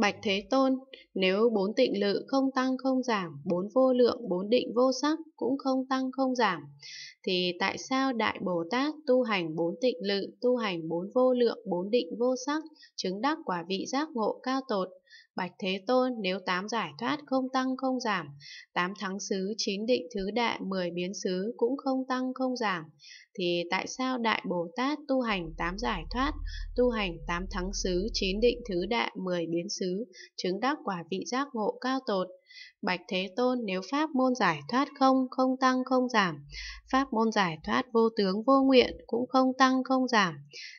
Bạch Thế Tôn, nếu bốn tịnh lự không tăng không giảm, bốn vô lượng, bốn định vô sắc cũng không tăng không giảm, thì tại sao Đại Bồ Tát tu hành bốn tịnh lự, tu hành bốn vô lượng, bốn định vô sắc, chứng đắc quả vị giác ngộ cao tột? Bạch Thế Tôn, nếu tám giải thoát không tăng không giảm, tám thắng xứ, chín định thứ đại, mười biến xứ cũng không tăng không giảm, thì tại sao Đại Bồ Tát tu hành tám giải thoát, tu hành tám thắng xứ, chín định thứ đại, mười biến xứ xứ, chứng đắc quả vị giác ngộ cao tột, Bạch Thế Tôn, nếu pháp môn giải thoát không, không tăng không giảm, pháp môn giải thoát vô tướng vô nguyện cũng không tăng không giảm,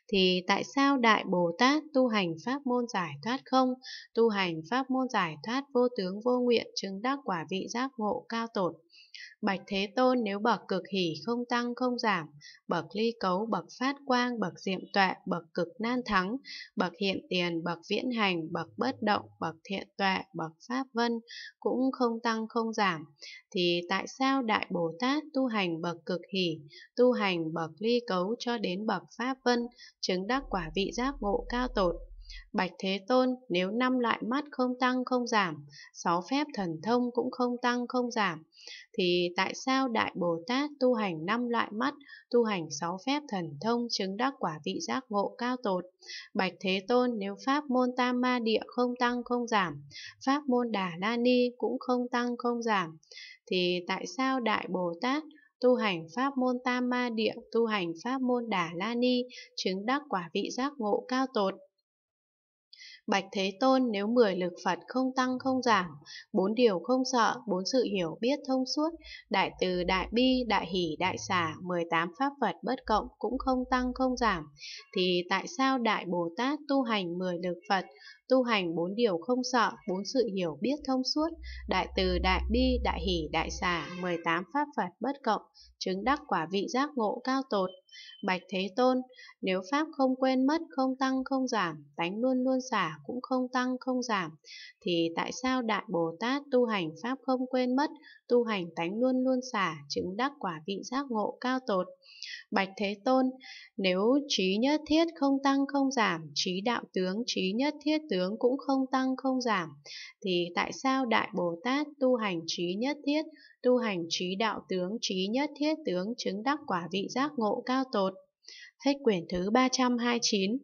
thì tại sao Đại Bồ Tát tu hành pháp môn giải thoát không, tu hành pháp môn giải thoát vô tướng vô nguyện chứng đắc quả vị giác ngộ cao tột? Bạch Thế Tôn nếu bậc cực hỷ không tăng không giảm, bậc ly cấu, bậc phát quang, bậc diệm tuệ, bậc cực nan thắng, bậc hiện tiền, bậc viễn hành, bậc bất động, bậc thiện tuệ, bậc pháp vân, cũng không tăng không giảm, thì tại sao Đại Bồ Tát tu hành bậc cực hỷ, tu hành bậc ly cấu cho đến bậc pháp vân, chứng đắc quả vị giác ngộ cao tột, Bạch Thế Tôn, nếu năm loại mắt không tăng không giảm, sáu phép thần thông cũng không tăng không giảm, thì tại sao Đại Bồ Tát tu hành năm loại mắt, tu hành sáu phép thần thông chứng đắc quả vị giác ngộ cao tột? Bạch Thế Tôn, nếu pháp môn tam ma địa không tăng không giảm, pháp môn đà la ni cũng không tăng không giảm, thì tại sao Đại Bồ Tát tu hành pháp môn tam ma địa, tu hành pháp môn đà la ni, chứng đắc quả vị giác ngộ cao tột? Bạch Thế Tôn nếu mười lực Phật không tăng không giảm, bốn điều không sợ, bốn sự hiểu biết thông suốt, đại từ, đại bi, đại hỷ, đại xả, 18 pháp Phật bất cộng cũng không tăng không giảm, thì tại sao Đại Bồ Tát tu hành mười lực Phật tu hành bốn điều không sợ, bốn sự hiểu biết thông suốt, đại từ, đại bi, đại hỷ, đại xả, 18 pháp Phật bất cộng, chứng đắc quả vị giác ngộ cao tột. Bạch Thế Tôn, nếu pháp không quên mất, không tăng, không giảm, tánh luôn luôn xả cũng không tăng, không giảm, thì tại sao Đại Bồ Tát tu hành pháp không quên mất, tu hành tánh luôn luôn xả, chứng đắc quả vị giác ngộ cao tột? Bạch Thế Tôn, nếu trí nhất thiết không tăng, không giảm, trí đạo tướng, trí nhất thiết tướng, tướng cũng không tăng không giảm, thì tại sao Đại Bồ Tát tu hành trí nhất thiết, tu hành trí đạo tướng trí nhất thiết tướng chứng đắc quả vị giác ngộ cao tột? Hết quyển thứ 329